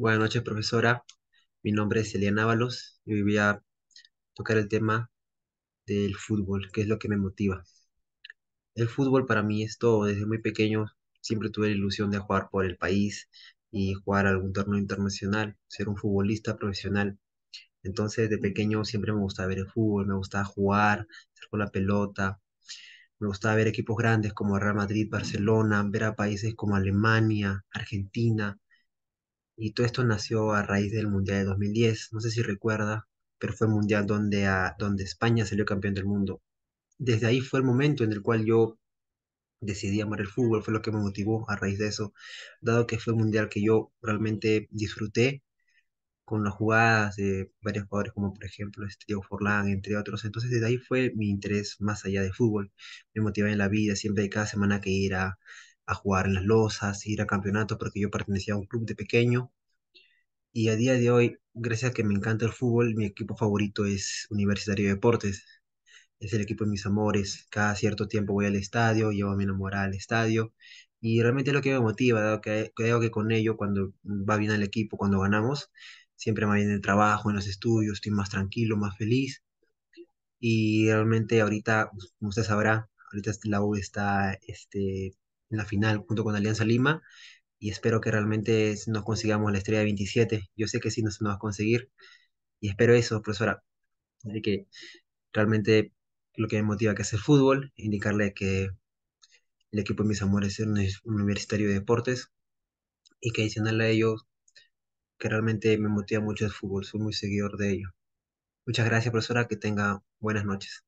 Buenas noches, profesora. Mi nombre es Eliana Ábalos y hoy voy a tocar el tema del fútbol, que es lo que me motiva. El fútbol para mí es todo. Desde muy pequeño siempre tuve la ilusión de jugar por el país y jugar algún torneo internacional, ser un futbolista profesional. Entonces, de pequeño siempre me gustaba ver el fútbol, me gustaba jugar, hacer con la pelota. Me gustaba ver equipos grandes como Real Madrid, Barcelona, ver a países como Alemania, Argentina, y todo esto nació a raíz del Mundial de 2010, no sé si recuerda, pero fue el Mundial donde, a, donde España salió campeón del mundo. Desde ahí fue el momento en el cual yo decidí amar el fútbol, fue lo que me motivó a raíz de eso, dado que fue un Mundial que yo realmente disfruté con las jugadas de varios jugadores, como por ejemplo steve Diego Forlán, entre otros. Entonces, desde ahí fue mi interés más allá de fútbol. Me motivó en la vida, siempre cada semana que ir a, a jugar en las losas, ir a campeonatos, porque yo pertenecía a un club de pequeño. Y a día de hoy, gracias a que me encanta el fútbol, mi equipo favorito es Universitario de Deportes. Es el equipo de mis amores. Cada cierto tiempo voy al estadio, llevo a mi enamorada al estadio. Y realmente es lo que me motiva, dado que creo que con ello, cuando va bien el equipo, cuando ganamos, siempre me va bien el trabajo, en los estudios, estoy más tranquilo, más feliz. Y realmente ahorita, como usted sabrá, ahorita la U está este, en la final junto con Alianza Lima y espero que realmente nos consigamos la estrella de 27. Yo sé que sí nos, nos va a conseguir y espero eso, profesora, así que realmente lo que me motiva que es el fútbol, indicarle que el equipo de mis amores es un universitario de deportes y que adicional a ello que realmente me motiva mucho el fútbol, soy muy seguidor de ello. Muchas gracias, profesora, que tenga buenas noches.